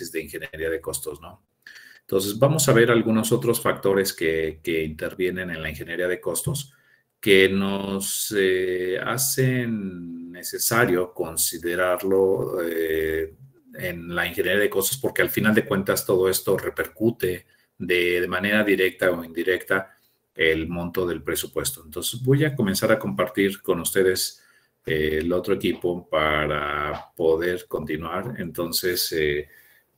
de ingeniería de costos, ¿no? Entonces, vamos a ver algunos otros factores que, intervienen en la ingeniería de costos que nos eh, hacen necesario considerarlo eh, en la ingeniería de costos, porque al final de cuentas todo esto repercute de, manera directa o indirecta el monto del presupuesto. Entonces, voy a comenzar a compartir con ustedes eh, el otro equipo para poder continuar. Entonces,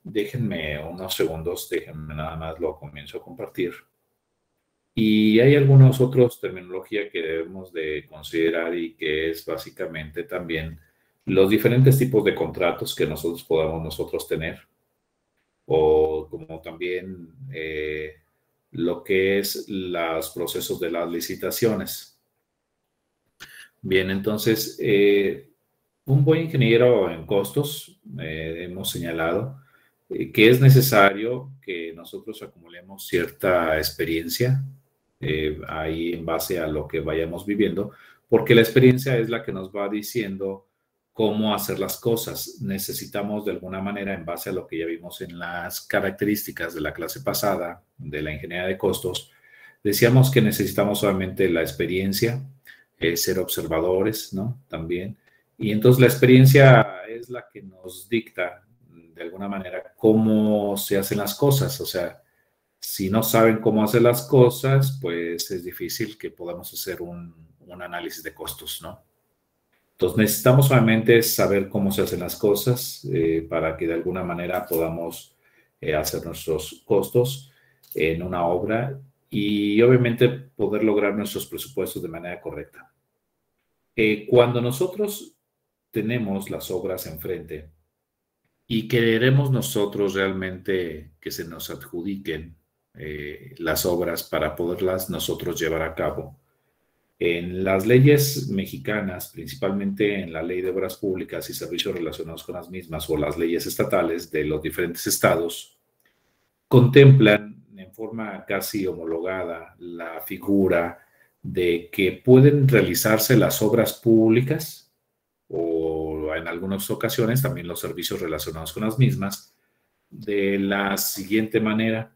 Déjenme unos segundos, déjenme nada más lo comienzo a compartir. Y hay algunos otros terminología que debemos de considerar y que es básicamente también los diferentes tipos de contratos que nosotros podamos nosotros tener o como también eh, lo que es los procesos de las licitaciones. Bien, entonces, eh, un buen ingeniero en costos, eh, hemos señalado, eh, que es necesario que nosotros acumulemos cierta experiencia eh, ahí en base a lo que vayamos viviendo, porque la experiencia es la que nos va diciendo cómo hacer las cosas. Necesitamos de alguna manera, en base a lo que ya vimos en las características de la clase pasada, de la ingeniería de costos, decíamos que necesitamos solamente la experiencia, eh, ser observadores, ¿no? También. Y entonces la experiencia es la que nos dicta de alguna manera cómo se hacen las cosas. O sea, si no saben cómo hacer las cosas, pues es difícil que podamos hacer un, análisis de costos, ¿no? Entonces necesitamos obviamente saber cómo se hacen las cosas eh, para que de alguna manera podamos eh, hacer nuestros costos en una obra y obviamente poder lograr nuestros presupuestos de manera correcta. Eh, cuando nosotros tenemos las obras enfrente, y queremos nosotros realmente que se nos adjudiquen eh, las obras para poderlas nosotros llevar a cabo. En las leyes mexicanas, principalmente en la ley de obras públicas y servicios relacionados con las mismas o las leyes estatales de los diferentes estados, contemplan en forma casi homologada la figura de que pueden realizarse las obras públicas o en algunas ocasiones también los servicios relacionados con las mismas de la siguiente manera.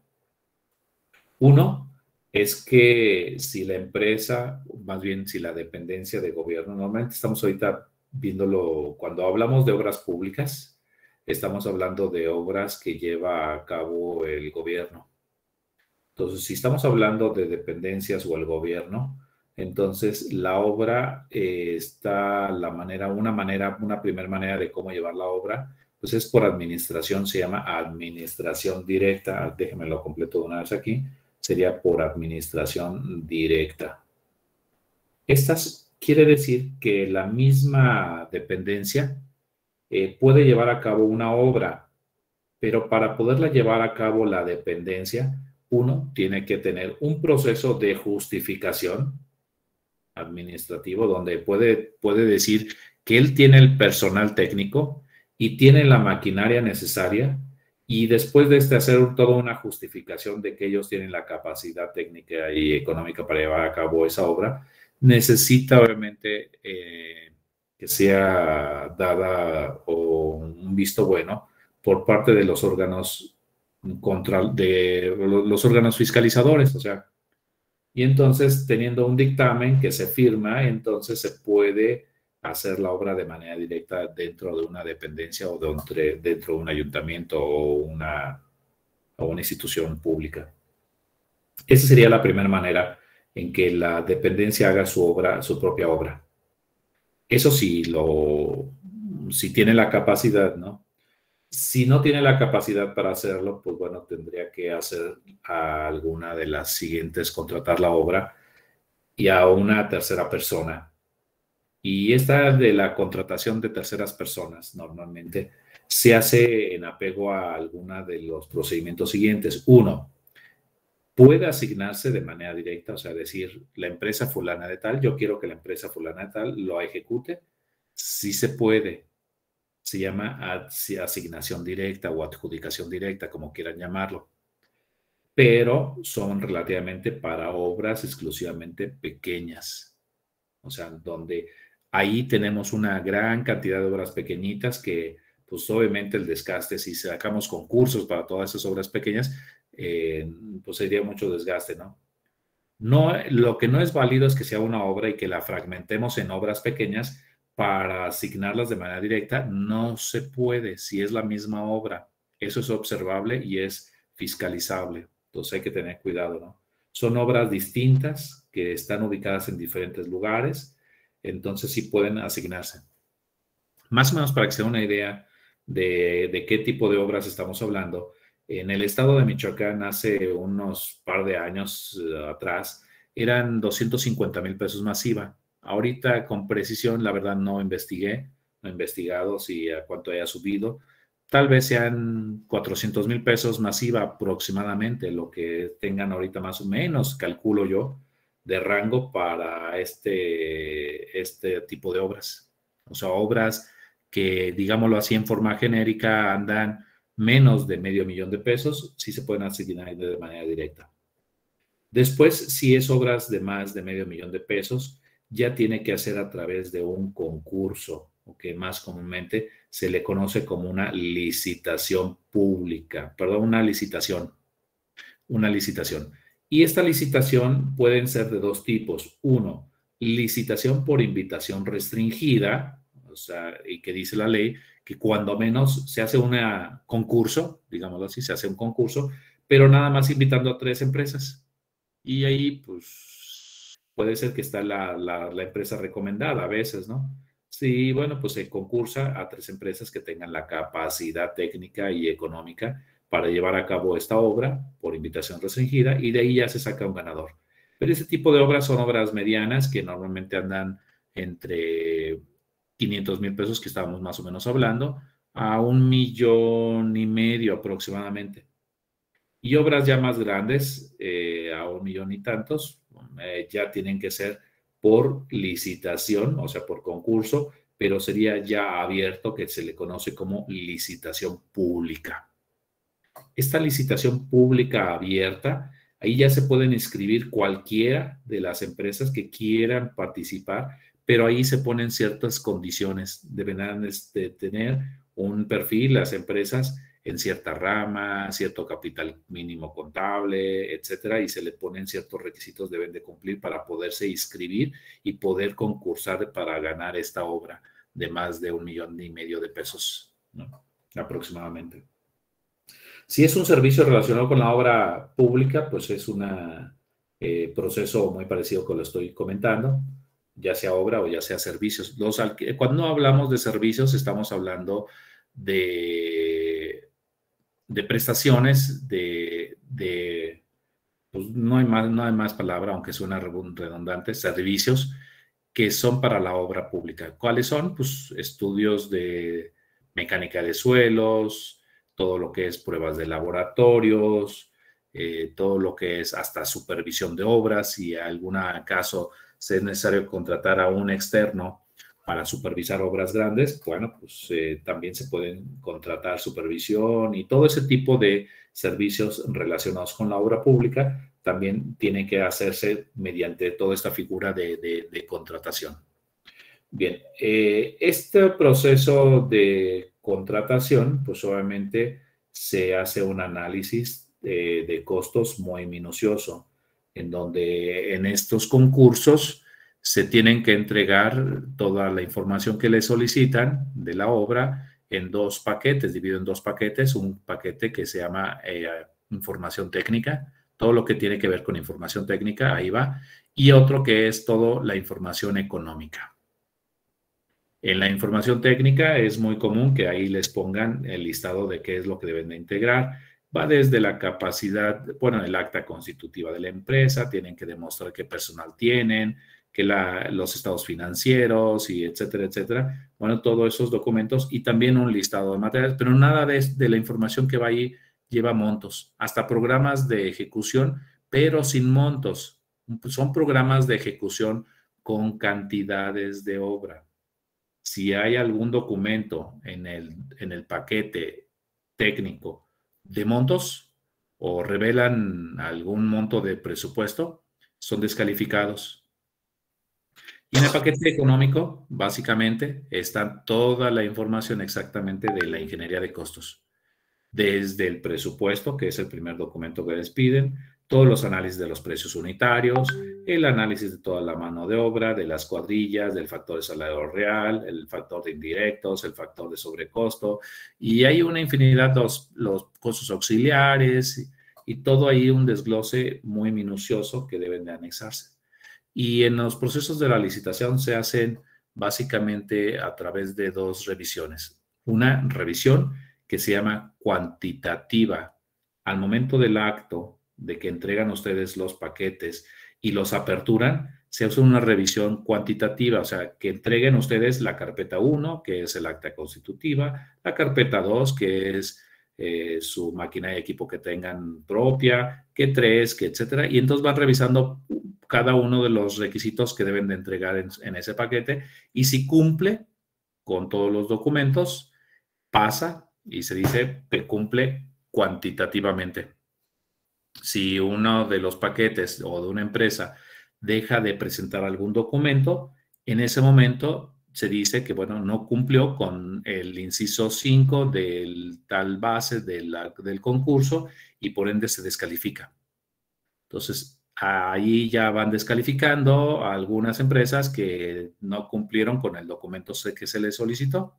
Uno es que si la empresa, más bien si la dependencia de gobierno, normalmente estamos ahorita viéndolo cuando hablamos de obras públicas, estamos hablando de obras que lleva a cabo el gobierno. Entonces, si estamos hablando de dependencias o el gobierno, entonces, la obra eh, está, la manera, una manera, una primera manera de cómo llevar la obra, pues es por administración, se llama administración directa, Déjenme lo completo de una vez aquí, sería por administración directa. Estas quiere decir que la misma dependencia eh, puede llevar a cabo una obra, pero para poderla llevar a cabo la dependencia, uno tiene que tener un proceso de justificación, administrativo donde puede, puede decir que él tiene el personal técnico y tiene la maquinaria necesaria y después de este hacer toda una justificación de que ellos tienen la capacidad técnica y económica para llevar a cabo esa obra, necesita obviamente eh, que sea dada o un visto bueno por parte de los órganos contra, de los órganos fiscalizadores, o sea, y entonces teniendo un dictamen que se firma, entonces se puede hacer la obra de manera directa dentro de una dependencia o dentro de un ayuntamiento o una, institución pública. Esa sería la primera manera en que la dependencia haga su obra, su propia obra. Eso sí, lo, si tiene la capacidad, ¿no? Si no tiene la capacidad para hacerlo, pues bueno, tendría que hacer a alguna de las siguientes, contratar la obra y a una tercera persona. Y esta de la contratación de terceras personas normalmente se hace en apego a alguna de los procedimientos siguientes. Uno, puede asignarse de manera directa, o sea, decir, la empresa fulana de tal, yo quiero que la empresa fulana de tal lo ejecute, si se puede, se llama asignación directa o adjudicación directa, como quieran llamarlo, pero son relativamente para obras exclusivamente pequeñas, o sea, donde ahí tenemos una gran cantidad de obras pequeñitas que, pues obviamente el desgaste, si sacamos concursos para todas esas obras pequeñas, eh, pues sería mucho desgaste, ¿no? No, lo que no es válido es que sea una obra y que la fragmentemos en obras pequeñas para asignarlas de manera directa, no se puede si es la misma obra. Eso es observable y es fiscalizable. Entonces hay que tener cuidado, ¿no? Son obras distintas que están ubicadas en diferentes lugares, entonces sí pueden asignarse. Más o menos para que se una idea de, de qué tipo de obras estamos hablando, en el estado de Michoacán hace unos par de años eh, atrás eran 250 mil pesos masiva Ahorita con precisión, la verdad, no investigué, no he investigado si a cuánto haya subido. Tal vez sean 400 mil pesos masiva aproximadamente, lo que tengan ahorita más o menos, calculo yo, de rango para este, este tipo de obras. O sea, obras que, digámoslo así, en forma genérica andan menos de medio millón de pesos, sí se pueden asignar de manera directa. Después, si es obras de más de medio millón de pesos, ya tiene que hacer a través de un concurso, o que más comúnmente se le conoce como una licitación pública, perdón, una licitación, una licitación. Y esta licitación pueden ser de dos tipos. Uno, licitación por invitación restringida, o sea, y que dice la ley que cuando menos se hace un concurso, digámoslo así, se hace un concurso, pero nada más invitando a tres empresas. Y ahí, pues, puede ser que está la, empresa recomendada a veces, ¿no? Sí, bueno, pues se concursa a tres empresas que tengan la capacidad técnica y económica para llevar a cabo esta obra por invitación restringida y de ahí ya se saca un ganador. Pero ese tipo de obras son obras medianas que normalmente andan entre 500 mil pesos que estábamos más o menos hablando a un millón y medio aproximadamente. Y obras ya más grandes, eh, a un millón y tantos, eh, ya tienen que ser por licitación, o sea, por concurso, pero sería ya abierto que se le conoce como licitación pública. Esta licitación pública abierta, ahí ya se pueden inscribir cualquiera de las empresas que quieran participar, pero ahí se ponen ciertas condiciones. Deberán este, tener un perfil las empresas en cierta rama, cierto capital mínimo contable, etcétera, y se le ponen ciertos requisitos deben de cumplir para poderse inscribir y poder concursar para ganar esta obra de más de un millón y medio de pesos, aproximadamente. Si es un servicio relacionado con la obra pública, pues es un eh, proceso muy parecido con lo estoy comentando, ya sea obra o ya sea servicios. Los, eh, cuando hablamos de servicios, estamos hablando de de prestaciones, de, pues no, hay más, no hay más palabra, aunque suena redundante, servicios que son para la obra pública. ¿Cuáles son? Pues estudios de mecánica de suelos, todo lo que es pruebas de laboratorios, eh, todo lo que es hasta supervisión de obras, si en algún caso es necesario contratar a un externo para supervisar obras grandes, bueno, pues eh, también se pueden contratar supervisión y todo ese tipo de servicios relacionados con la obra pública también tiene que hacerse mediante toda esta figura de, contratación. Bien, eh, este proceso de contratación, pues obviamente se hace un análisis eh, de costos muy minucioso, en donde en estos concursos, se tienen que entregar toda la información que le solicitan de la obra en dos paquetes, dividido en dos paquetes, un paquete que se llama eh, información técnica, todo lo que tiene que ver con información técnica, ahí va, y otro que es toda la información económica. En la información técnica es muy común que ahí les pongan el listado de qué es lo que deben de integrar, va desde la capacidad, bueno, el acta constitutiva de la empresa, tienen que demostrar qué personal tienen, los estados financieros y etcétera, etcétera. Bueno, todos esos documentos y también un listado de materiales, pero nada de, de la información que va ahí lleva montos, hasta programas de ejecución, pero sin montos. Son programas de ejecución con cantidades de obra. Si hay algún documento en el, en el paquete técnico de montos o revelan algún monto de presupuesto, son descalificados y en el paquete económico, básicamente, está toda la información exactamente de la ingeniería de costos. Desde el presupuesto, que es el primer documento que les piden, todos los análisis de los precios unitarios, el análisis de toda la mano de obra, de las cuadrillas, del factor de salario real, el factor de indirectos, el factor de sobrecosto, y hay una infinidad de los, costos auxiliares y todo ahí un desglose muy minucioso que deben de anexarse. Y en los procesos de la licitación se hacen básicamente a través de dos revisiones. Una revisión que se llama cuantitativa. Al momento del acto de que entregan ustedes los paquetes y los aperturan, se hace una revisión cuantitativa, o sea, que entreguen ustedes la carpeta 1, que es el acta constitutiva, la carpeta 2, que es eh, su máquina y equipo que tengan propia, que 3, que etcétera, y entonces van revisando cada uno de los requisitos que deben de entregar en, ese paquete y si cumple con todos los documentos, pasa y se dice que cumple cuantitativamente. Si uno de los paquetes o de una empresa deja de presentar algún documento, en ese momento se dice que, bueno, no cumplió con el inciso 5 del tal base del concurso y por ende se descalifica. Entonces, Ahí ya van descalificando algunas empresas que no cumplieron con el documento que se les solicitó.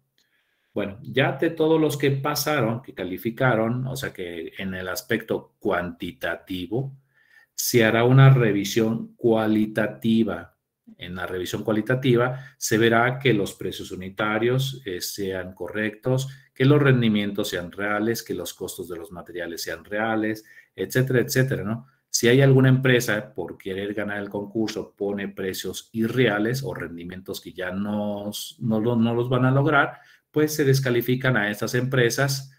Bueno, ya de todos los que pasaron, que calificaron, o sea que en el aspecto cuantitativo, se hará una revisión cualitativa. En la revisión cualitativa se verá que los precios unitarios eh, sean correctos, que los rendimientos sean reales, que los costos de los materiales sean reales, etcétera, etcétera, ¿no? Si hay alguna empresa, por querer ganar el concurso, pone precios irreales o rendimientos que ya no, no, los van a lograr, pues se descalifican a estas empresas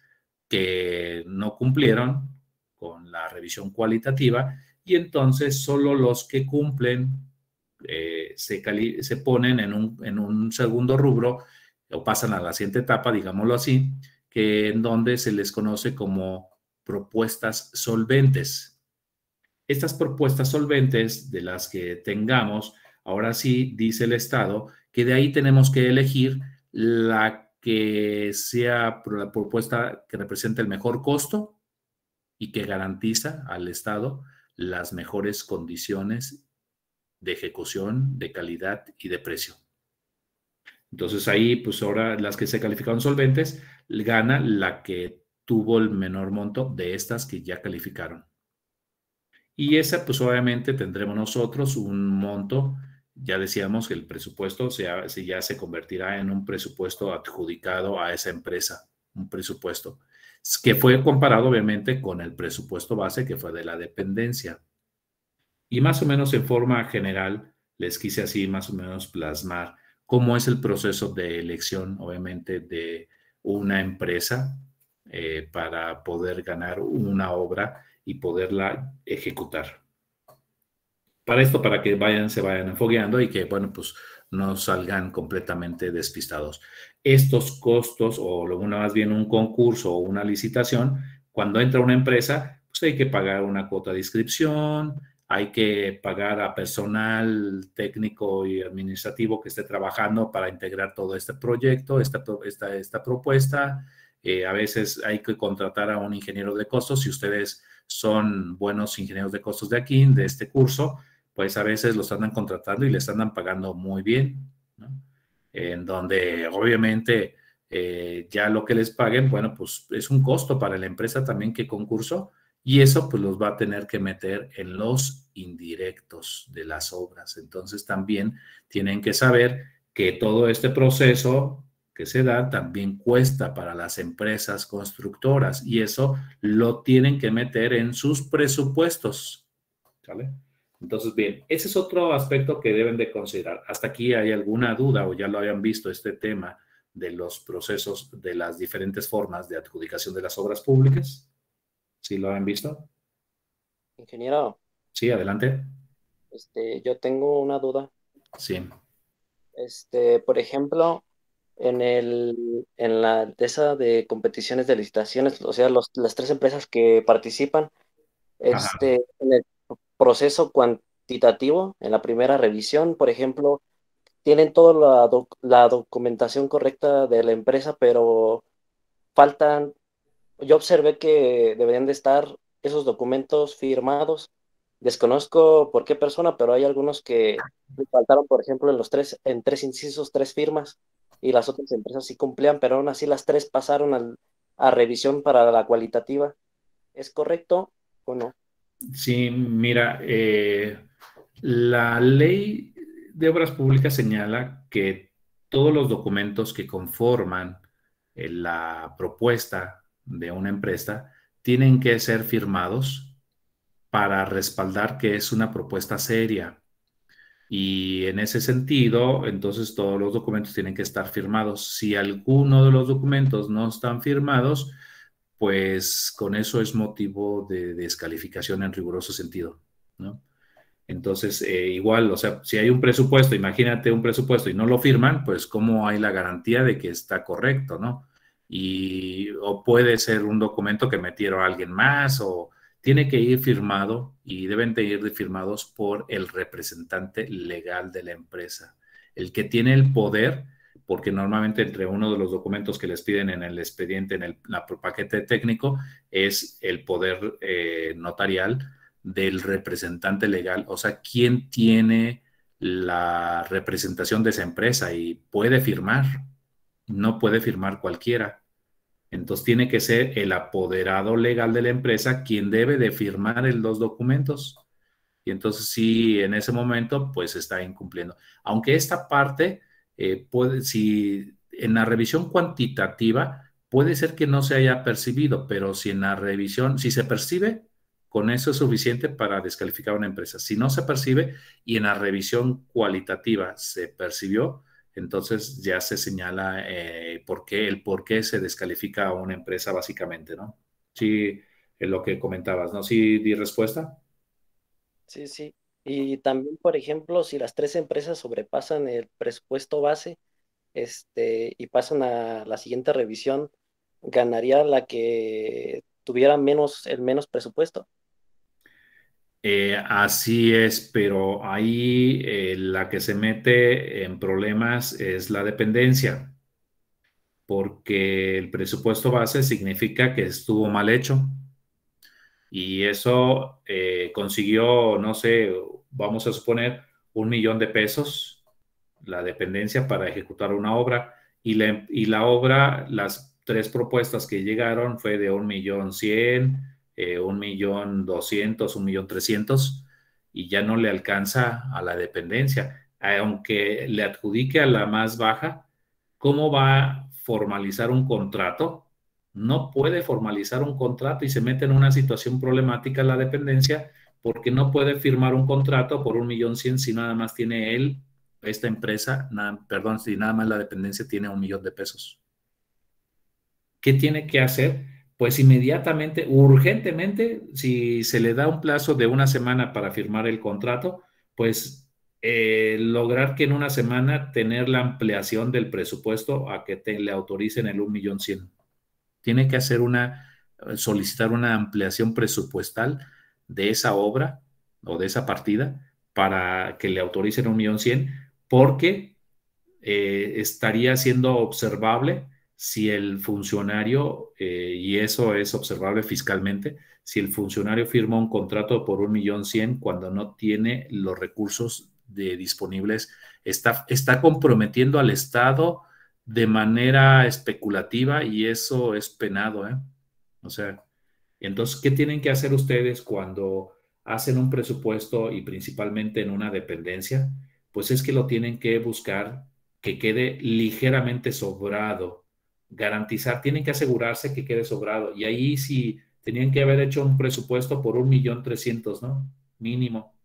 que no cumplieron con la revisión cualitativa y entonces solo los que cumplen eh, se, se, ponen en un, en un, segundo rubro o pasan a la siguiente etapa, digámoslo así, que en donde se les conoce como propuestas solventes. Estas propuestas solventes de las que tengamos, ahora sí dice el Estado, que de ahí tenemos que elegir la que sea la propuesta que represente el mejor costo y que garantiza al Estado las mejores condiciones de ejecución, de calidad y de precio. Entonces ahí, pues ahora las que se calificaron solventes, gana la que tuvo el menor monto de estas que ya calificaron. Y esa, pues obviamente tendremos nosotros un monto, ya decíamos que el presupuesto ya se convertirá en un presupuesto adjudicado a esa empresa, un presupuesto, que fue comparado obviamente con el presupuesto base que fue de la dependencia. Y más o menos en forma general, les quise así más o menos plasmar cómo es el proceso de elección, obviamente, de una empresa eh, para poder ganar una obra y poderla ejecutar. Para esto, para que vayan, se vayan enfogueando y que, bueno, pues no salgan completamente despistados. Estos costos, o una más bien un concurso o una licitación, cuando entra una empresa, pues hay que pagar una cuota de inscripción, hay que pagar a personal técnico y administrativo que esté trabajando para integrar todo este proyecto, esta, esta, esta propuesta, eh, a veces hay que contratar a un ingeniero de costos. Si ustedes son buenos ingenieros de costos de aquí, de este curso, pues a veces los andan contratando y les andan pagando muy bien, En donde obviamente eh, ya lo que les paguen, bueno, pues es un costo para la empresa también que concurso y eso pues los va a tener que meter en los indirectos de las obras. Entonces también tienen que saber que todo este proceso que se da también cuesta para las empresas constructoras y eso lo tienen que meter en sus presupuestos. Entonces, bien, ese es otro aspecto que deben de considerar. Hasta aquí hay alguna duda o ya lo habían visto este tema de los procesos de las diferentes formas de adjudicación de las obras públicas. ¿Sí lo han visto? Ingeniero. Sí, adelante. Este, yo tengo una duda. Sí. Este, por ejemplo, en, el, en la de de competiciones de licitaciones, o sea, los, las tres empresas que participan, este, en el proceso cuantitativo, en la primera revisión, por ejemplo, tienen toda la, la documentación correcta de la empresa, pero faltan, yo observé que deberían de estar esos documentos firmados. Desconozco por qué persona, pero hay algunos que ah. faltaron, por ejemplo, en los tres, en tres incisos, tres firmas y las otras empresas sí cumplían, pero aún así las tres pasaron a revisión para la cualitativa. ¿Es correcto o no? Sí, mira, eh, la ley de obras públicas señala que todos los documentos que conforman eh, la propuesta de una empresa tienen que ser firmados para respaldar que es una propuesta seria, y en ese sentido, entonces todos los documentos tienen que estar firmados. Si alguno de los documentos no están firmados, pues con eso es motivo de descalificación en riguroso sentido, ¿no? Entonces, eh, igual, o sea, si hay un presupuesto, imagínate un presupuesto y no lo firman, pues cómo hay la garantía de que está correcto, ¿no? Y o puede ser un documento que metieron a alguien más o, tiene que ir firmado y deben de ir firmados por el representante legal de la empresa, el que tiene el poder, porque normalmente entre uno de los documentos que les piden en el expediente, en el paquete técnico, es el poder eh, notarial del representante legal, o sea, quién tiene la representación de esa empresa y puede firmar, no puede firmar cualquiera. Entonces tiene que ser el apoderado legal de la empresa quien debe de firmar los documentos. Y entonces sí, en ese momento, pues está incumpliendo. Aunque esta parte, eh, puede, si en la revisión cuantitativa, puede ser que no se haya percibido, pero si en la revisión, si se percibe, con eso es suficiente para descalificar una empresa. Si no se percibe y en la revisión cualitativa se percibió, entonces ya se señala eh, por qué, el por qué se descalifica a una empresa básicamente, ¿no? Sí, es eh, lo que comentabas, ¿no? Sí, di respuesta. Sí, sí. Y también, por ejemplo, si las tres empresas sobrepasan el presupuesto base este, y pasan a la siguiente revisión, ganaría la que tuviera menos, el menos presupuesto. Eh, así es, pero ahí eh, la que se mete en problemas es la dependencia, porque el presupuesto base significa que estuvo mal hecho y eso eh, consiguió, no sé, vamos a suponer, un millón de pesos la dependencia para ejecutar una obra y y la obra, las tres propuestas que llegaron fue de un millón cien eh, un millón doscientos, un millón trescientos, y ya no le alcanza a la dependencia. Aunque le adjudique a la más baja, ¿cómo va a formalizar un contrato? No puede formalizar un contrato y se mete en una situación problemática la dependencia porque no puede firmar un contrato por un millón cien si nada más tiene él, esta empresa, perdón, si nada más la dependencia tiene un millón de pesos. ¿Qué tiene que hacer? pues inmediatamente, urgentemente, si se le da un plazo de una semana para firmar el contrato, pues eh, lograr que en una semana tener la ampliación del presupuesto a que te, le autoricen el 1.100.000. Tiene que hacer una, eh, solicitar una ampliación presupuestal de esa obra o de esa partida para que le autoricen 1.100.000 porque eh, estaría siendo observable si el funcionario, eh, y eso es observable fiscalmente, si el funcionario firma un contrato por un millón cien cuando no tiene los recursos disponibles, está, está comprometiendo al Estado de manera especulativa y eso es penado, ¿eh? O sea, entonces, ¿qué tienen que hacer ustedes cuando hacen un presupuesto y principalmente en una dependencia? Pues es que lo tienen que buscar que quede ligeramente sobrado garantizar, tienen que asegurarse que quede sobrado. Y ahí sí tenían que haber hecho un presupuesto por un millón trescientos, ¿no? Mínimo.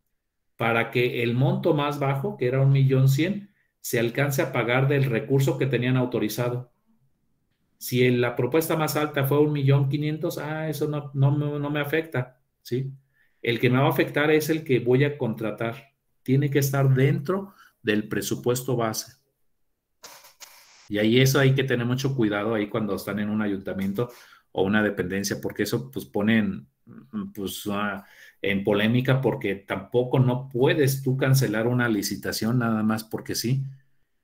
Para que el monto más bajo, que era un millón cien, se alcance a pagar del recurso que tenían autorizado. Si la propuesta más alta fue un millón quinientos, ah, eso no, no, no me afecta, ¿sí? El que me va a afectar es el que voy a contratar. Tiene que estar dentro del presupuesto base. Y ahí eso hay que tener mucho cuidado ahí cuando están en un ayuntamiento o una dependencia, porque eso pues ponen mm, pues ah, en polémica porque tampoco no puedes tú cancelar una licitación nada más porque sí,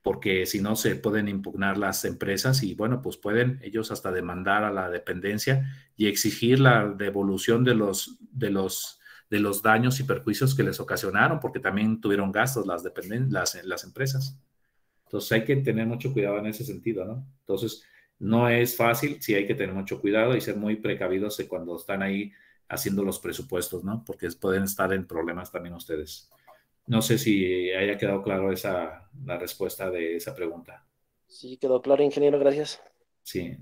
porque si no se pueden impugnar las empresas y bueno, pues pueden ellos hasta demandar a la dependencia y exigir la devolución de los de los de los daños y perjuicios que les ocasionaron, porque también tuvieron gastos las, dependencias, las empresas. Entonces hay que tener mucho cuidado en ese sentido, ¿no? Entonces no es fácil, sí hay que tener mucho cuidado y ser muy precavidos cuando están ahí haciendo los presupuestos, ¿no? Porque pueden estar en problemas también ustedes. No sé si haya quedado claro esa, la respuesta de esa pregunta. Sí, quedó claro, ingeniero, gracias. Sí,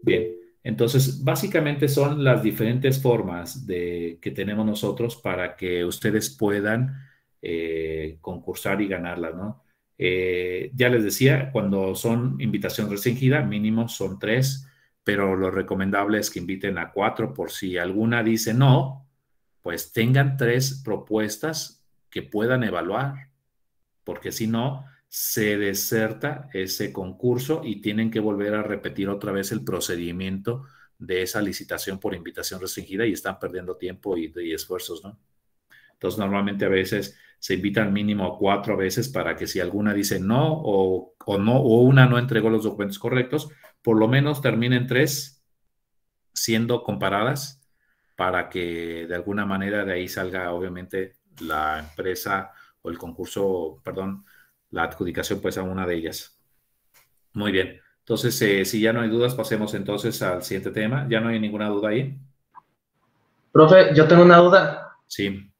bien. Entonces, básicamente son las diferentes formas de, que tenemos nosotros para que ustedes puedan eh, concursar y ganarlas, ¿no? Eh, ya les decía, cuando son invitación restringida, mínimo son tres, pero lo recomendable es que inviten a cuatro por si alguna dice no, pues tengan tres propuestas que puedan evaluar, porque si no, se deserta ese concurso y tienen que volver a repetir otra vez el procedimiento de esa licitación por invitación restringida y están perdiendo tiempo y, y esfuerzos, ¿no? Entonces, normalmente a veces se invitan mínimo a cuatro veces para que si alguna dice no o, no o una no entregó los documentos correctos, por lo menos terminen tres siendo comparadas para que de alguna manera de ahí salga obviamente la empresa o el concurso, perdón, la adjudicación pues a una de ellas. Muy bien. Entonces, eh, si ya no hay dudas, pasemos entonces al siguiente tema. ¿Ya no hay ninguna duda ahí? Profe, yo tengo una duda. Sí.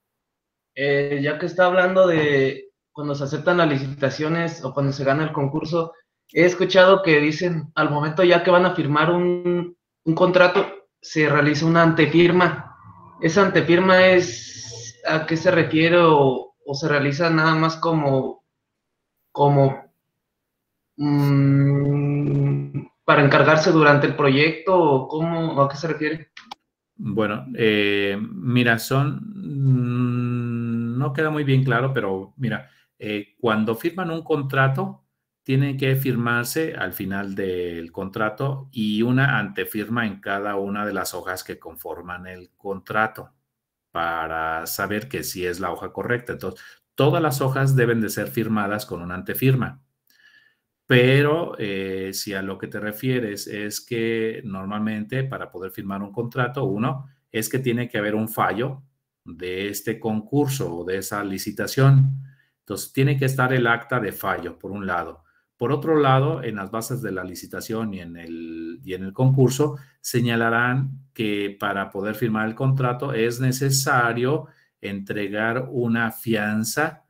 Eh, ya que está hablando de cuando se aceptan las licitaciones o cuando se gana el concurso, he escuchado que dicen al momento ya que van a firmar un, contrato, se realiza una antefirma. ¿Esa antefirma es a qué se refiere o, se realiza nada más como, como mm, para encargarse durante el proyecto o cómo, a qué se refiere? Bueno, eh, mira, son no queda muy bien claro, pero mira, eh, cuando firman un contrato, tienen que firmarse al final del contrato y una antefirma en cada una de las hojas que conforman el contrato para saber que si es la hoja correcta. Entonces, todas las hojas deben de ser firmadas con una antefirma. Pero eh, si a lo que te refieres es que normalmente para poder firmar un contrato, uno, es que tiene que haber un fallo de este concurso o de esa licitación. Entonces, tiene que estar el acta de fallo, por un lado. Por otro lado, en las bases de la licitación y en el, en el concurso, señalarán que para poder firmar el contrato es necesario entregar una fianza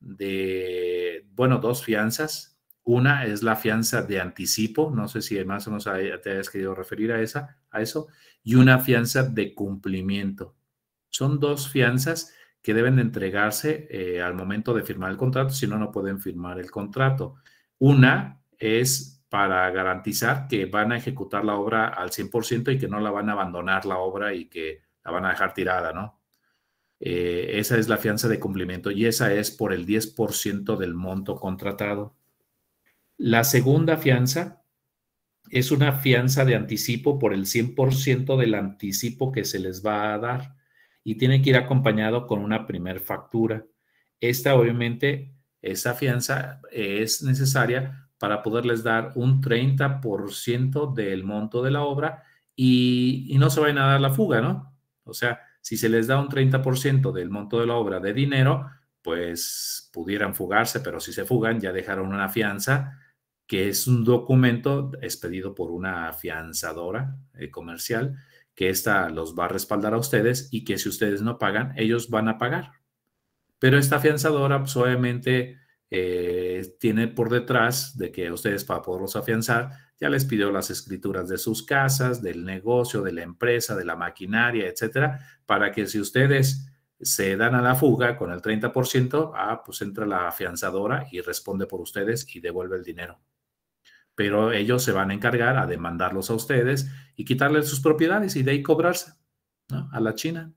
de, bueno, dos fianzas. Una es la fianza de anticipo, no sé si además o te habías querido referir a, esa, a eso, y una fianza de cumplimiento. Son dos fianzas que deben entregarse eh, al momento de firmar el contrato, si no, no pueden firmar el contrato. Una es para garantizar que van a ejecutar la obra al 100% y que no la van a abandonar la obra y que la van a dejar tirada, ¿no? Eh, esa es la fianza de cumplimiento y esa es por el 10% del monto contratado. La segunda fianza es una fianza de anticipo por el 100% del anticipo que se les va a dar y tiene que ir acompañado con una primer factura. Esta obviamente, esa fianza eh, es necesaria para poderles dar un 30% del monto de la obra y, no se vayan a dar la fuga, ¿no? O sea, si se les da un 30% del monto de la obra de dinero, pues pudieran fugarse, pero si se fugan ya dejaron una fianza, que es un documento expedido por una fianzadora eh, comercial que esta los va a respaldar a ustedes y que si ustedes no pagan, ellos van a pagar. Pero esta afianzadora, pues obviamente, eh, tiene por detrás de que ustedes para poderlos afianzar, ya les pidió las escrituras de sus casas, del negocio, de la empresa, de la maquinaria, etcétera, para que si ustedes se dan a la fuga con el 30%, ah, pues entra la afianzadora y responde por ustedes y devuelve el dinero pero ellos se van a encargar a demandarlos a ustedes y quitarles sus propiedades y de ahí cobrarse a la China.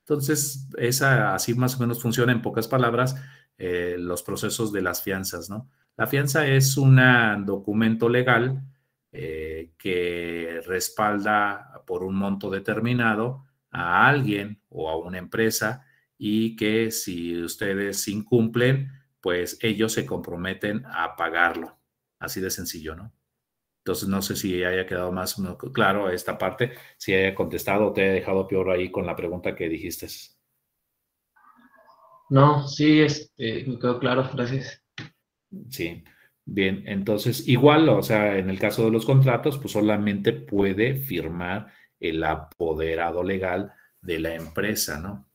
Entonces, esa así más o menos funciona en pocas palabras eh, los procesos de las fianzas, ¿no? La fianza es un documento legal eh, que respalda por un monto determinado a alguien o a una empresa y que si ustedes incumplen, pues ellos se comprometen a pagarlo. Así de sencillo, ¿no? Entonces, no sé si haya quedado más claro esta parte, si haya contestado o te haya dejado peor ahí con la pregunta que dijiste. No, sí, este, me quedó claro, gracias. Sí, bien, entonces igual, o sea, en el caso de los contratos, pues solamente puede firmar el apoderado legal de la empresa, ¿no?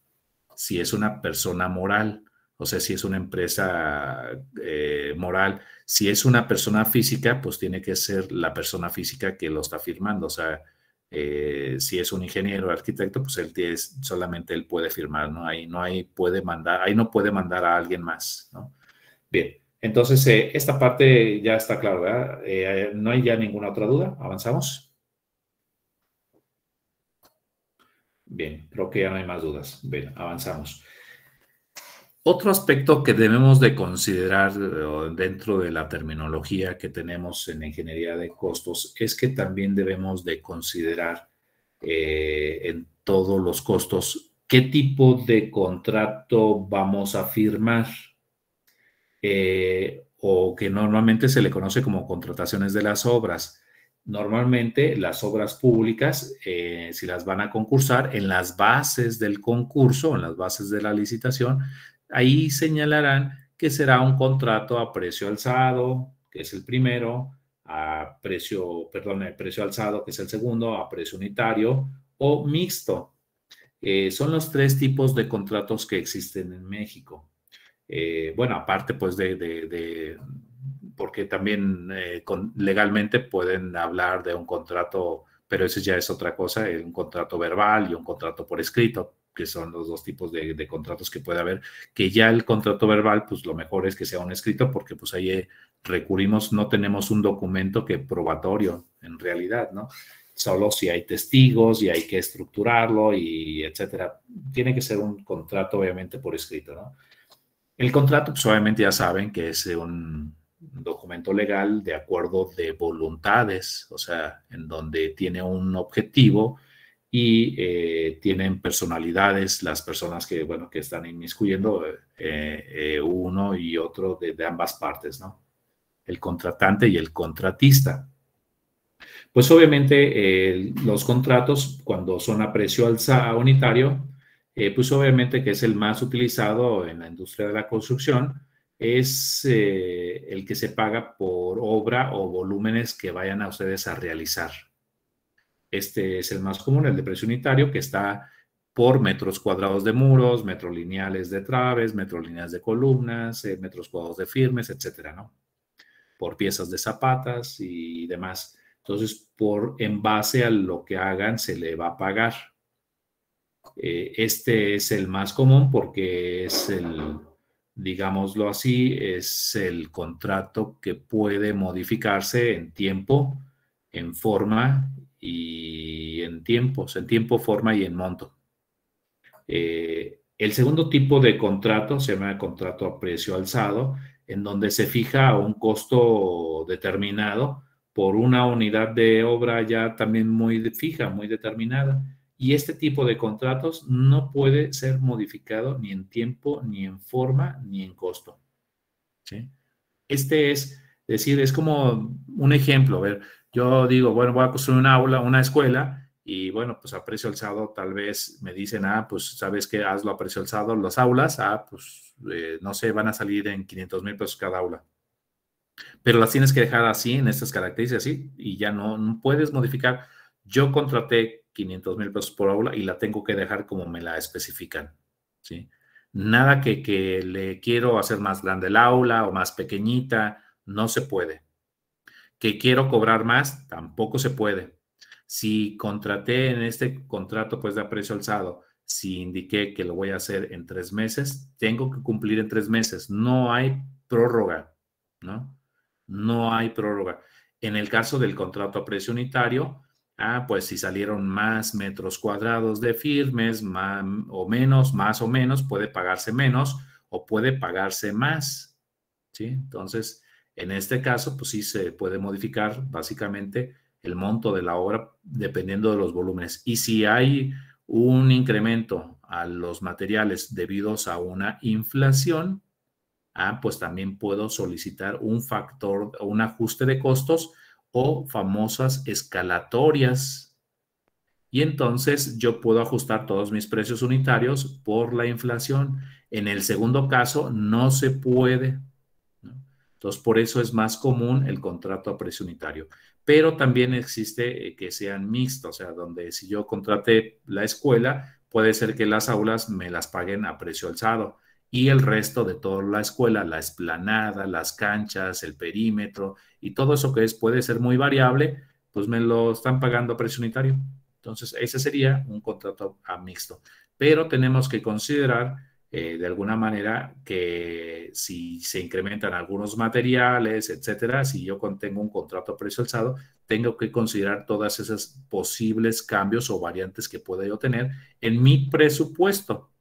Si es una persona moral, o sea, si es una empresa eh, moral, si es una persona física, pues tiene que ser la persona física que lo está firmando. O sea, eh, si es un ingeniero o arquitecto, pues él solamente él puede firmar, ¿no? Ahí no hay, puede mandar, ahí no puede mandar a alguien más, ¿no? Bien, entonces eh, esta parte ya está clara, ¿verdad? no hay ya ninguna otra duda. Avanzamos. Bien, creo que ya no hay más dudas. Bien, avanzamos. Otro aspecto que debemos de considerar eh, dentro de la terminología que tenemos en ingeniería de costos es que también debemos de considerar eh, en todos los costos qué tipo de contrato vamos a firmar eh, o que normalmente se le conoce como contrataciones de las obras. Normalmente las obras públicas, si las van a concursar, en las bases del concurso, en las bases de la licitación, Ahí señalarán que será un contrato a precio alzado, que es el primero, a precio, perdón, a eh, precio alzado, que es el segundo, a precio unitario o mixto. Eh, son los tres tipos de contratos que existen en México. Eh, bueno, aparte pues de, de, de porque también legalmente pueden hablar de un contrato, pero eso ya es otra cosa, un contrato verbal y un contrato por escrito que son los dos tipos de, contratos que puede haber, que ya el contrato verbal, pues lo mejor es que sea un escrito, porque pues ahí eh, recurrimos, no tenemos un documento que probatorio en realidad, ¿no? Solo si hay testigos y hay que estructurarlo y etcétera. Tiene que ser un contrato, obviamente, por escrito, ¿no? El contrato, pues obviamente ya saben que es un documento legal de acuerdo de voluntades, o sea, en donde tiene un objetivo, y eh, tienen personalidades las personas que, bueno, que están inmiscuyendo eh, eh, uno y otro de, ambas partes, ¿no? El contratante y el contratista. Pues obviamente los contratos, cuando son a precio alza unitario, pues obviamente que es el más utilizado en la industria de la construcción, es el que se paga por obra o volúmenes que vayan a ustedes a realizar. Este es el más común, el de precio unitario, que está por metros cuadrados de muros, metro lineales de traves, metro lineales de columnas, eh, metros cuadrados de firmes, etcétera, ¿no? Por piezas de zapatas y demás. Entonces, por en base a lo que hagan, se le va a pagar. Eh, este es el más común porque es el, digámoslo así, es el contrato que puede modificarse en tiempo, en forma y en tiempos, en tiempo, forma y en monto. Eh, el segundo tipo de contrato se llama contrato a precio alzado, en donde se fija un costo determinado por una unidad de obra ya también muy fija, muy determinada. Y este tipo de contratos no puede ser modificado ni en tiempo, ni en forma, ni en costo. Este es, decir, es como un ejemplo, a ver, yo digo, bueno, voy a construir una aula, una escuela, y bueno, pues a precio alzado tal vez me dicen, ah, pues sabes que hazlo a precio alzado, las aulas, ah, pues eh, no sé, van a salir en 500 mil pesos cada aula. Pero las tienes que dejar así, en estas características, así, y ya no, puedes modificar. Yo contraté 500 mil pesos por aula y la tengo que dejar como me la especifican, ¿sí? Nada que, que le quiero hacer más grande el aula o más pequeñita, no se puede que quiero cobrar más, tampoco se puede. Si contraté en este contrato pues de aprecio alzado, si indiqué que lo voy a hacer en tres meses, tengo que cumplir en tres meses. No hay prórroga, ¿no? No hay prórroga. En el caso del contrato a precio unitario, ah, pues si salieron más metros cuadrados de firmes, más, o menos, más o menos, puede pagarse menos o puede pagarse más, ¿sí? Entonces, en este caso, pues sí se puede modificar básicamente el monto de la obra dependiendo de los volúmenes. Y si hay un incremento a los materiales debido a una inflación, ah, pues también puedo solicitar un factor un ajuste de costos o famosas escalatorias. Y entonces yo puedo ajustar todos mis precios unitarios por la inflación. En el segundo caso, no se puede entonces, por eso es más común el contrato a precio unitario. Pero también existe eh, que sean mixtos, o sea, donde si yo contrate la escuela, puede ser que las aulas me las paguen a precio alzado y el resto de toda la escuela, la esplanada, las canchas, el perímetro y todo eso que es, puede ser muy variable, pues me lo están pagando a precio unitario. Entonces, ese sería un contrato a mixto. Pero tenemos que considerar eh, de alguna manera que si se incrementan algunos materiales, etcétera, si yo contengo un contrato a precio alzado, tengo que considerar todas esas posibles cambios o variantes que pueda yo tener en mi presupuesto.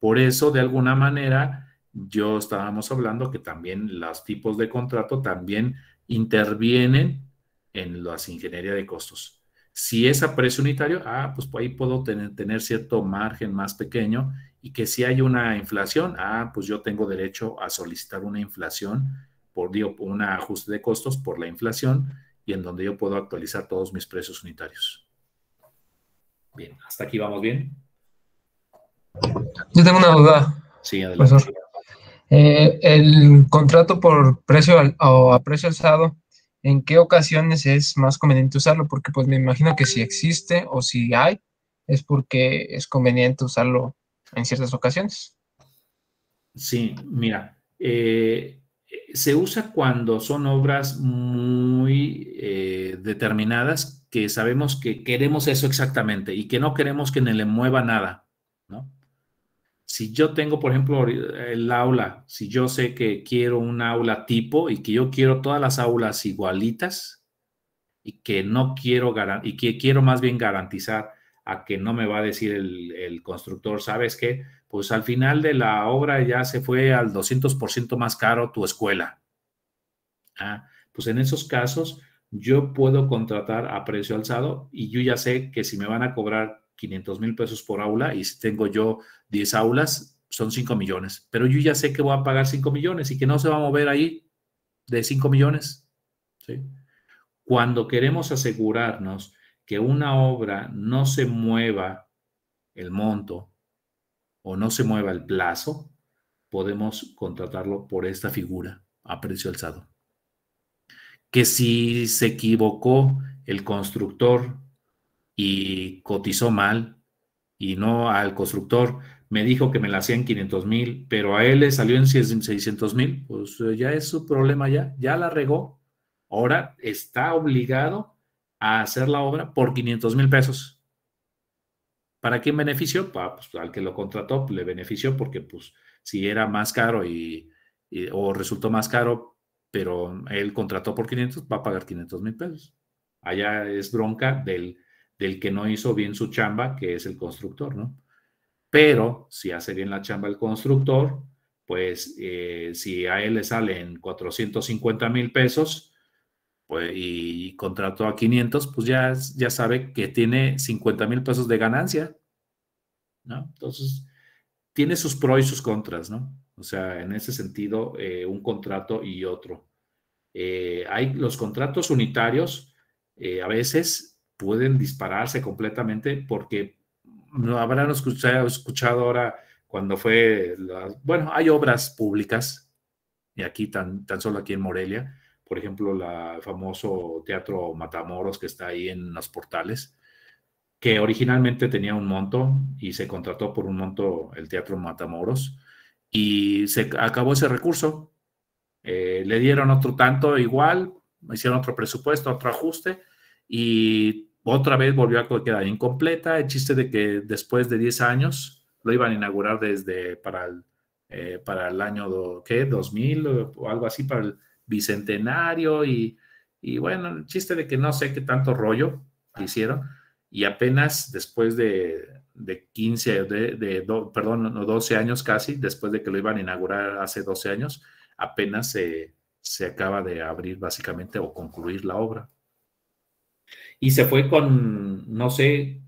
Por eso, de alguna manera, yo estábamos hablando que también los tipos de contrato también intervienen en las ingeniería de costos. Si es a precio unitario, ah, pues ahí puedo tener cierto margen más pequeño y que si hay una inflación, ah, pues yo tengo derecho a solicitar una inflación, por, digo, un ajuste de costos por la inflación y en donde yo puedo actualizar todos mis precios unitarios. Bien, hasta aquí vamos bien. Yo tengo una duda. Sí, adelante. Eh, el contrato por precio o a precio alzado, ¿en qué ocasiones es más conveniente usarlo? Porque pues me imagino que si existe o si hay, es porque es conveniente usarlo en ciertas ocasiones. Sí, mira, eh, se usa cuando son obras muy eh, determinadas que sabemos que queremos eso exactamente y que no queremos que le mueva nada, ¿no? Si yo tengo, por ejemplo, el aula, si yo sé que quiero un aula tipo y que yo quiero todas las aulas igualitas y que no quiero y que quiero más bien garantizar a que no me va a decir el, constructor, ¿sabes qué? Pues al final de la obra ya se fue al 200% más caro tu escuela. Ah, pues en esos casos yo puedo contratar a precio alzado y yo ya sé que si me van a cobrar 500 mil pesos por aula y si tengo yo 10 aulas, son 5 millones, pero yo ya sé que voy a pagar 5 millones y que no se va a mover ahí de 5 millones. ¿sí? Cuando queremos asegurarnos que una obra no se mueva el monto o no se mueva el plazo, podemos contratarlo por esta figura a precio alzado. Que si se equivocó el constructor y cotizó mal y no al constructor, me dijo que me la hacían 500 mil, pero a él le salió en 600 mil, pues eh, ya es su problema ya, ya la regó. Ahora está obligado a hacer la obra por 500 mil pesos. ¿Para quién benefició? Pues, al que lo contrató pues, le benefició porque pues si era más caro y, o resultó más caro, pero él contrató por 500, va a pagar 500 mil pesos. Allá es bronca del, del que no hizo bien su chamba, que es el constructor, ¿no? Pero si hace bien la chamba el constructor, pues eh, si a él le salen 450 mil pesos, pues, y contrató a 500, pues ya, ya sabe que tiene 50 mil pesos de ganancia, ¿no? Entonces, tiene sus pros y sus contras, ¿no? O sea, en ese sentido, eh, un contrato y otro. Eh, hay los contratos unitarios, eh, a veces pueden dispararse completamente porque no habrán escuchado, escuchado ahora cuando fue, bueno, hay obras públicas, y aquí tan, tan solo aquí en Morelia, por ejemplo, la, el famoso Teatro Matamoros que está ahí en los portales, que originalmente tenía un monto y se contrató por un monto el Teatro Matamoros y se acabó ese recurso. Eh, le dieron otro tanto igual, hicieron otro presupuesto, otro ajuste y otra vez volvió a quedar incompleta. El chiste de que después de 10 años lo iban a inaugurar desde para el, eh, para el año ¿qué? 2000 o algo así, para el bicentenario y, bueno, el chiste de que no sé qué tanto rollo hicieron y apenas después de, de 15, de, perdón, 12 años casi, después de que lo iban a inaugurar hace 12 años, apenas se, se acaba de abrir básicamente o concluir la obra. Y se fue con, no sé,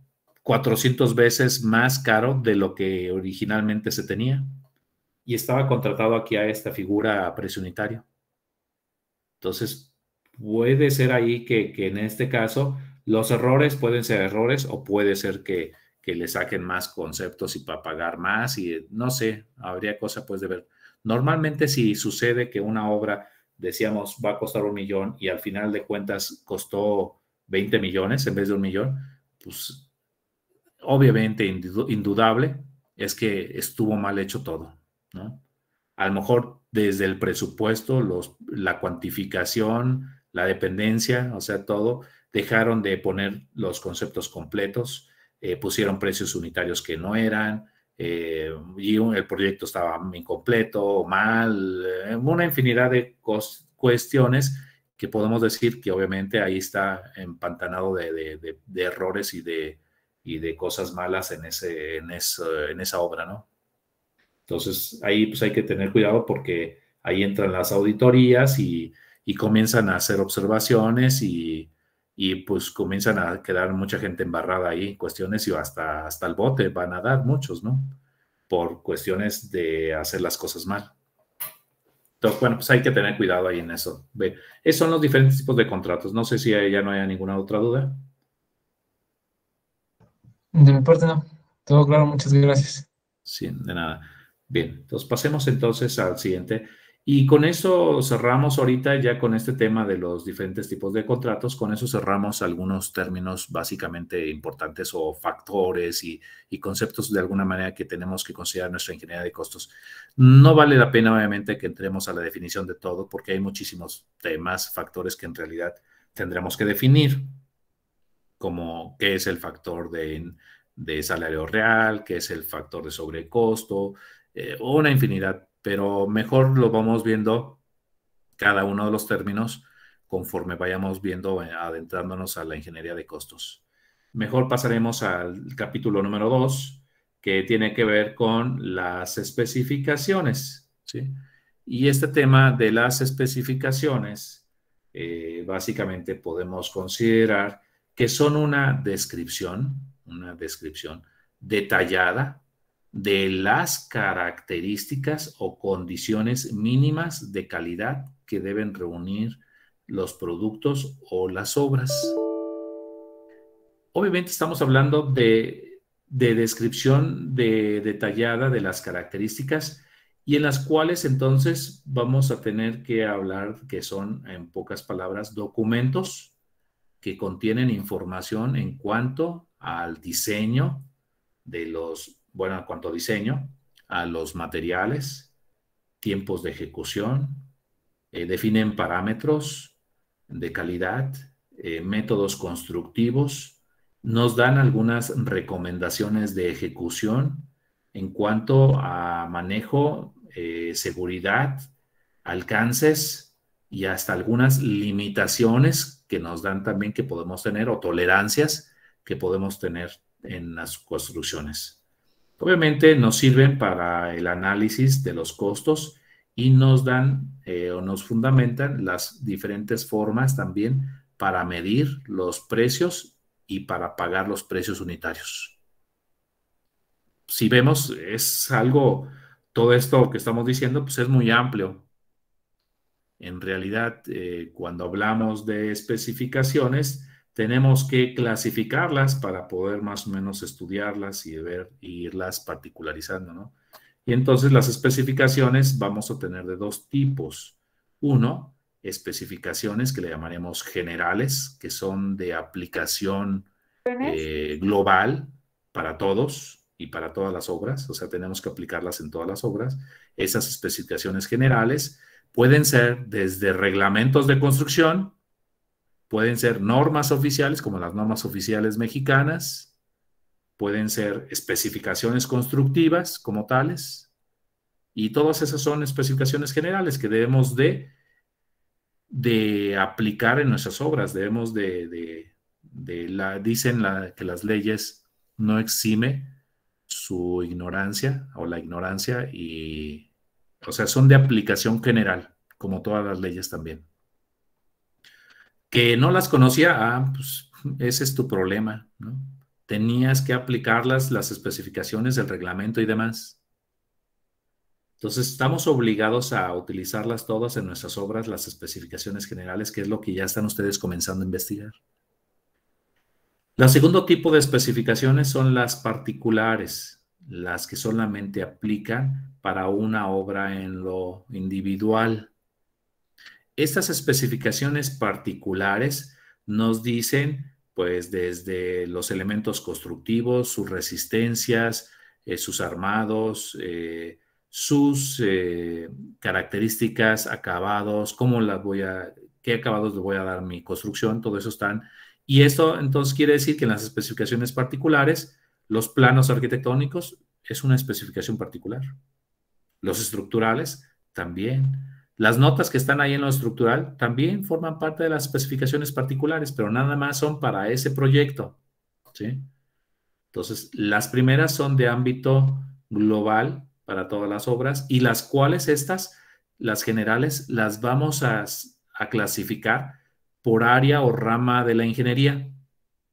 400 veces más caro de lo que originalmente se tenía. Y estaba contratado aquí a esta figura unitario. Entonces, puede ser ahí que, en este caso los errores pueden ser errores o puede ser que, que le saquen más conceptos y para pagar más y eh, no sé, habría cosa pues de ver. Normalmente si sucede que una obra, decíamos, va a costar un millón y al final de cuentas costó 20 millones en vez de un millón, pues obviamente indudable es que estuvo mal hecho todo, ¿no? a lo mejor desde el presupuesto, la cuantificación, la dependencia, o sea, todo, dejaron de poner los conceptos completos, eh, pusieron precios unitarios que no eran, eh, y el proyecto estaba incompleto, mal, eh, una infinidad de cuestiones que podemos decir que obviamente ahí está empantanado de, errores y de, cosas malas en, en esa obra, ¿no? Entonces, ahí pues hay que tener cuidado porque ahí entran las auditorías y, comienzan a hacer observaciones y, pues comienzan a quedar mucha gente embarrada ahí en cuestiones y hasta, hasta el bote van a dar muchos, ¿no? Por cuestiones de hacer las cosas mal. Entonces, bueno, pues hay que tener cuidado ahí en eso. Esos son los diferentes tipos de contratos. No sé si ya no haya ninguna otra duda. De mi parte, no. Todo claro, muchas gracias. Sí, de nada. Bien, entonces pasemos entonces al siguiente. Y con eso cerramos ahorita ya con este tema de los diferentes tipos de contratos, con eso cerramos algunos términos básicamente importantes o factores y, y, conceptos de alguna manera que tenemos que considerar nuestra ingeniería de costos. No vale la pena obviamente que entremos a la definición de todo porque hay muchísimos temas, factores que en realidad tendremos que definir, como qué es el factor de, de salario real, qué es el factor de sobrecosto, eh, una infinidad, pero mejor lo vamos viendo cada uno de los términos conforme vayamos viendo, eh, adentrándonos a la ingeniería de costos. Mejor pasaremos al capítulo número 2, que tiene que ver con las especificaciones. Y este tema de las especificaciones, eh, básicamente podemos considerar que son una descripción, una descripción detallada de las características o condiciones mínimas de calidad que deben reunir los productos o las obras. Obviamente estamos hablando de, de descripción detallada de las características y en las cuales entonces vamos a tener que hablar que son, en pocas palabras, documentos que contienen información en cuanto al diseño de los bueno, en cuanto a diseño, a los materiales, tiempos de ejecución, eh, definen parámetros de calidad, eh, métodos constructivos, nos dan algunas recomendaciones de ejecución en cuanto a manejo, eh, seguridad, alcances y hasta algunas limitaciones que nos dan también que podemos tener o tolerancias que podemos tener en las construcciones. Obviamente nos sirven para el análisis de los costos y nos dan eh, o nos fundamentan las diferentes formas también para medir los precios y para pagar los precios unitarios. Si vemos, es algo, todo esto que estamos diciendo, pues es muy amplio. En realidad, eh, cuando hablamos de especificaciones, tenemos que clasificarlas para poder más o menos estudiarlas y ver irlas particularizando, ¿no? Y entonces las especificaciones vamos a tener de dos tipos. Uno, especificaciones que le llamaremos generales, que son de aplicación eh, global para todos y para todas las obras, o sea, tenemos que aplicarlas en todas las obras. Esas especificaciones generales pueden ser desde reglamentos de construcción, Pueden ser normas oficiales, como las normas oficiales mexicanas, pueden ser especificaciones constructivas como tales, y todas esas son especificaciones generales que debemos de, de aplicar en nuestras obras, debemos de, de, la, dicen la, que las leyes no exime su ignorancia o la ignorancia y, o sea, son de aplicación general, como todas las leyes también. Que no las conocía, ah, pues ese es tu problema, ¿no? Tenías que aplicarlas, las especificaciones, del reglamento y demás. Entonces, estamos obligados a utilizarlas todas en nuestras obras, las especificaciones generales, que es lo que ya están ustedes comenzando a investigar. El segundo tipo de especificaciones son las particulares, las que solamente aplican para una obra en lo individual. Estas especificaciones particulares nos dicen, pues, desde los elementos constructivos, sus resistencias, eh, sus armados, eh, sus eh, características, acabados, cómo las voy a, qué acabados le voy a dar mi construcción, todo eso están. Y esto entonces quiere decir que en las especificaciones particulares, los planos arquitectónicos es una especificación particular. Los estructurales también. Las notas que están ahí en lo estructural también forman parte de las especificaciones particulares, pero nada más son para ese proyecto. Entonces, las primeras son de ámbito global para todas las obras y las cuales estas, las generales, las vamos a, a clasificar por área o rama de la ingeniería.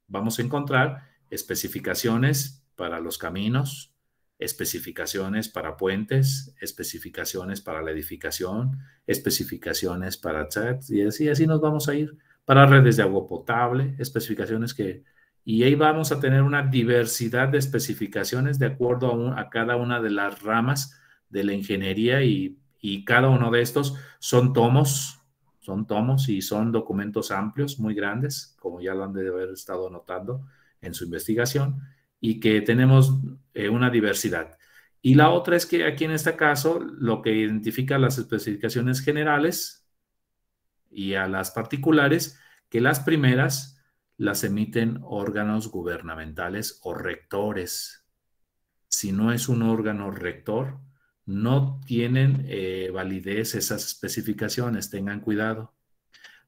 Vamos a encontrar especificaciones para los caminos, especificaciones para puentes, especificaciones para la edificación, especificaciones para chats y así, así nos vamos a ir para redes de agua potable, especificaciones que... Y ahí vamos a tener una diversidad de especificaciones de acuerdo a, a cada una de las ramas de la ingeniería y, y cada uno de estos son tomos, son tomos y son documentos amplios, muy grandes, como ya lo han de haber estado notando en su investigación y que tenemos eh, una diversidad. Y la otra es que aquí en este caso lo que identifica las especificaciones generales y a las particulares, que las primeras las emiten órganos gubernamentales o rectores. Si no es un órgano rector, no tienen eh, validez esas especificaciones, tengan cuidado.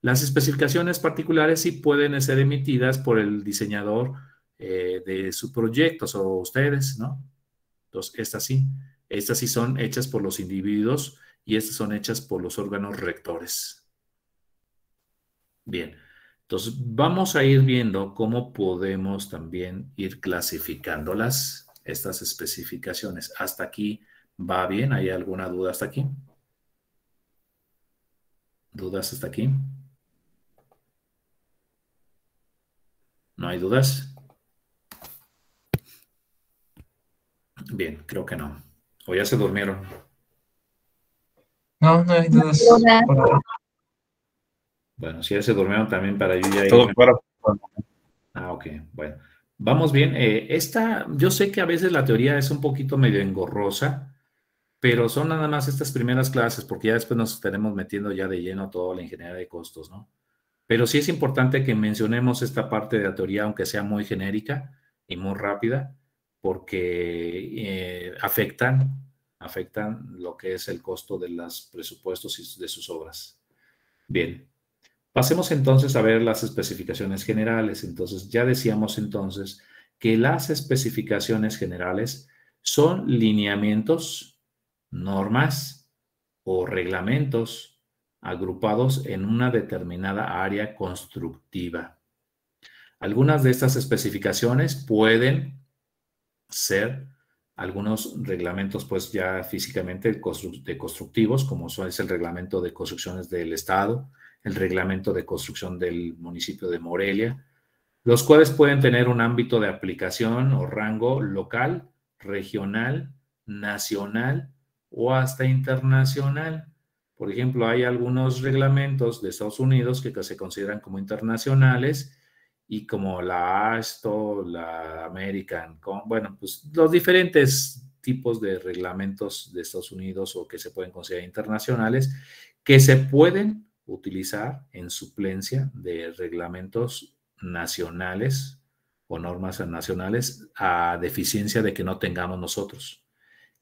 Las especificaciones particulares sí pueden ser emitidas por el diseñador eh, de sus proyectos o ustedes, ¿no? Entonces, estas sí, estas sí son hechas por los individuos y estas son hechas por los órganos rectores. Bien, entonces vamos a ir viendo cómo podemos también ir clasificándolas, estas especificaciones. Hasta aquí va bien, ¿hay alguna duda hasta aquí? ¿Dudas hasta aquí? ¿No hay dudas? Bien, creo que no. O ya se durmieron. No, no hay Bueno, si ya se durmieron también para yo ya. Todo para... Ah, ok, bueno. Vamos bien. Eh, esta, yo sé que a veces la teoría es un poquito medio engorrosa, pero son nada más estas primeras clases, porque ya después nos estaremos metiendo ya de lleno toda la ingeniería de costos, ¿no? Pero sí es importante que mencionemos esta parte de la teoría, aunque sea muy genérica y muy rápida, porque eh, afectan, afectan lo que es el costo de los presupuestos y de sus obras. Bien, pasemos entonces a ver las especificaciones generales. Entonces, ya decíamos entonces que las especificaciones generales son lineamientos, normas o reglamentos agrupados en una determinada área constructiva. Algunas de estas especificaciones pueden ser algunos reglamentos pues ya físicamente de constructivos, como es el reglamento de construcciones del Estado, el reglamento de construcción del municipio de Morelia, los cuales pueden tener un ámbito de aplicación o rango local, regional, nacional o hasta internacional. Por ejemplo, hay algunos reglamentos de Estados Unidos que se consideran como internacionales y como la ASTO, la American, bueno, pues los diferentes tipos de reglamentos de Estados Unidos o que se pueden considerar internacionales, que se pueden utilizar en suplencia de reglamentos nacionales o normas nacionales a deficiencia de que no tengamos nosotros.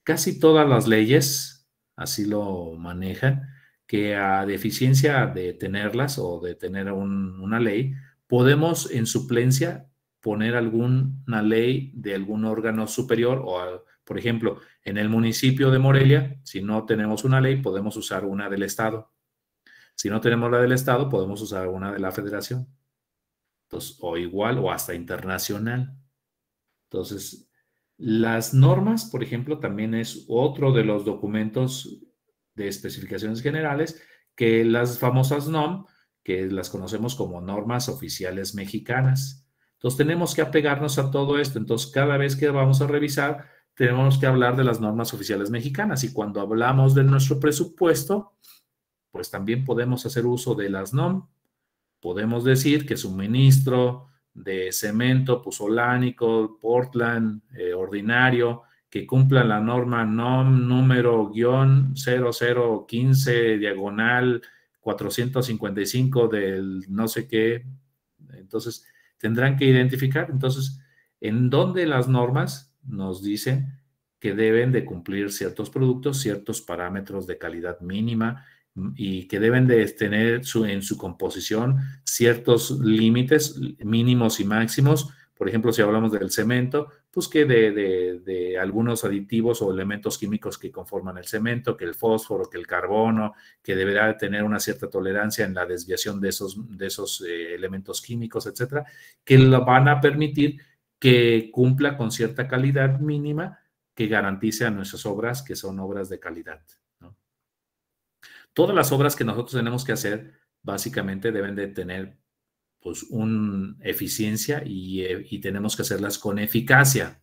Casi todas las leyes así lo manejan, que a deficiencia de tenerlas o de tener una ley, podemos en suplencia poner alguna ley de algún órgano superior o, ah, por ejemplo, en el municipio de Morelia, si no tenemos una ley, podemos usar una del Estado. Si no tenemos la del Estado, podemos usar una de la Federación. o igual o hasta internacional. Entonces, las normas, por ejemplo, también es otro de los documentos de especificaciones generales que las famosas NOM que las conocemos como normas oficiales mexicanas. Entonces tenemos que apegarnos a todo esto. Entonces cada vez que vamos a revisar, tenemos que hablar de las normas oficiales mexicanas. Y cuando hablamos de nuestro presupuesto, pues también podemos hacer uso de las NOM. Podemos decir que suministro de cemento puzolánico, Portland, eh, ordinario, que cumpla la norma NOM número guión 0015 diagonal 455 del no sé qué. Entonces, tendrán que identificar. Entonces, en dónde las normas nos dicen que deben de cumplir ciertos productos, ciertos parámetros de calidad mínima y que deben de tener su, en su composición ciertos límites mínimos y máximos por ejemplo, si hablamos del cemento, pues que de, algunos aditivos o elementos químicos que conforman el cemento, que el fósforo, que el carbono, que deberá tener una cierta tolerancia en la desviación de esos, de esos eh, elementos químicos, etcétera, que lo van a permitir que cumpla con cierta calidad mínima que garantice a nuestras obras que son obras de calidad. Todas las obras que nosotros tenemos que hacer básicamente deben de tener pues, una eficiencia eh, y, tenemos que hacerlas con eficacia.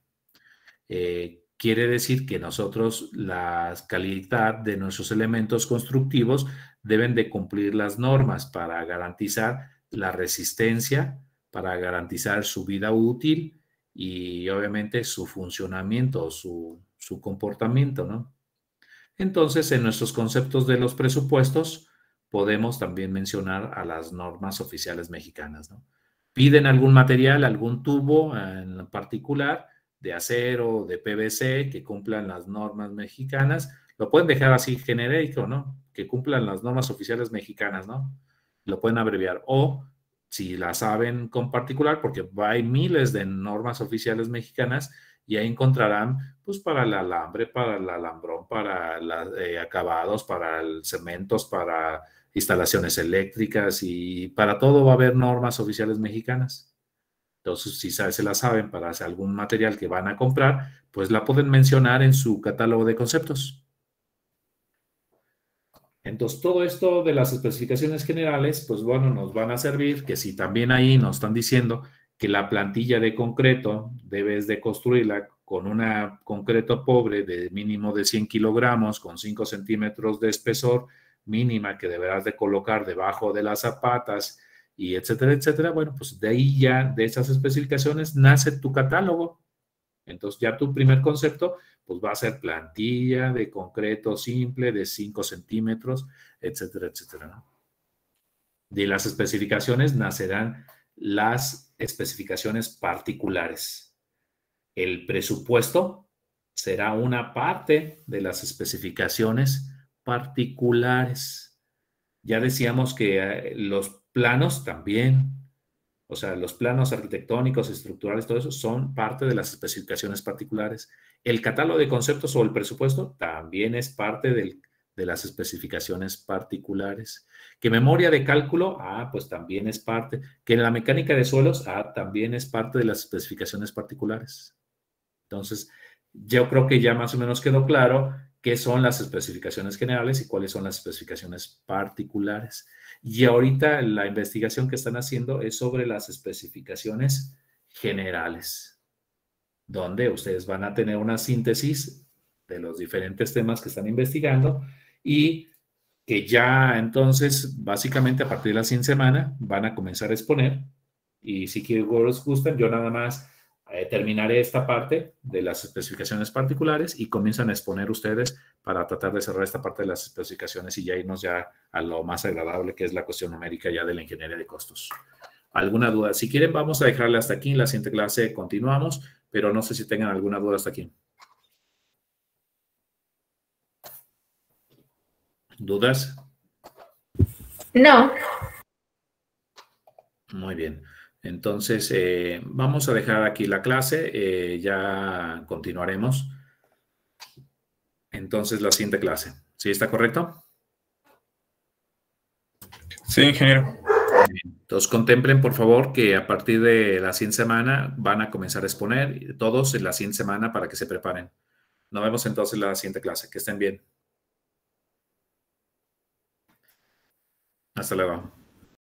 Eh, quiere decir que nosotros la calidad de nuestros elementos constructivos deben de cumplir las normas para garantizar la resistencia, para garantizar su vida útil y obviamente su funcionamiento, su, su comportamiento, ¿no? Entonces, en nuestros conceptos de los presupuestos, podemos también mencionar a las normas oficiales mexicanas. ¿no? Piden algún material, algún tubo en particular de acero, de PVC, que cumplan las normas mexicanas. Lo pueden dejar así genérico, ¿no? Que cumplan las normas oficiales mexicanas, ¿no? Lo pueden abreviar. O si la saben con particular, porque hay miles de normas oficiales mexicanas y ahí encontrarán, pues, para el alambre, para el alambrón, para los eh, acabados, para el cementos, para instalaciones eléctricas y para todo va a haber normas oficiales mexicanas. Entonces, si se la saben para algún material que van a comprar, pues la pueden mencionar en su catálogo de conceptos. Entonces, todo esto de las especificaciones generales, pues bueno, nos van a servir que si también ahí nos están diciendo que la plantilla de concreto debes de construirla con un concreto pobre de mínimo de 100 kilogramos, con 5 centímetros de espesor, mínima que deberás de colocar debajo de las zapatas y etcétera, etcétera, bueno, pues de ahí ya, de esas especificaciones, nace tu catálogo. Entonces ya tu primer concepto, pues va a ser plantilla de concreto simple de 5 centímetros, etcétera, etcétera. De las especificaciones nacerán las especificaciones particulares. El presupuesto será una parte de las especificaciones particulares. Ya decíamos que eh, los planos también, o sea, los planos arquitectónicos, estructurales, todo eso son parte de las especificaciones particulares. El catálogo de conceptos o el presupuesto también es parte de las especificaciones particulares. Que memoria de cálculo, ah, pues también es parte. Que la mecánica de suelos, ah, también es parte de las especificaciones particulares. Entonces, yo creo que ya más o menos quedó claro qué son las especificaciones generales y cuáles son las especificaciones particulares. Y ahorita la investigación que están haciendo es sobre las especificaciones generales, donde ustedes van a tener una síntesis de los diferentes temas que están investigando y que ya entonces, básicamente a partir de la 100 semana, van a comenzar a exponer. Y si quieren, os gustan, yo nada más eh, terminaré esta parte de las especificaciones particulares y comienzan a exponer ustedes para tratar de cerrar esta parte de las especificaciones y ya irnos ya a lo más agradable que es la cuestión numérica ya de la ingeniería de costos. ¿Alguna duda? Si quieren, vamos a dejarla hasta aquí. En la siguiente clase continuamos, pero no sé si tengan alguna duda hasta aquí. ¿Dudas? No. Muy bien. Entonces, eh, vamos a dejar aquí la clase, eh, ya continuaremos. Entonces, la siguiente clase. ¿Sí está correcto? Sí, ingeniero. Entonces, contemplen, por favor, que a partir de la siguiente semana van a comenzar a exponer todos en la siguiente semana para que se preparen. Nos vemos entonces en la siguiente clase. Que estén bien. Hasta luego.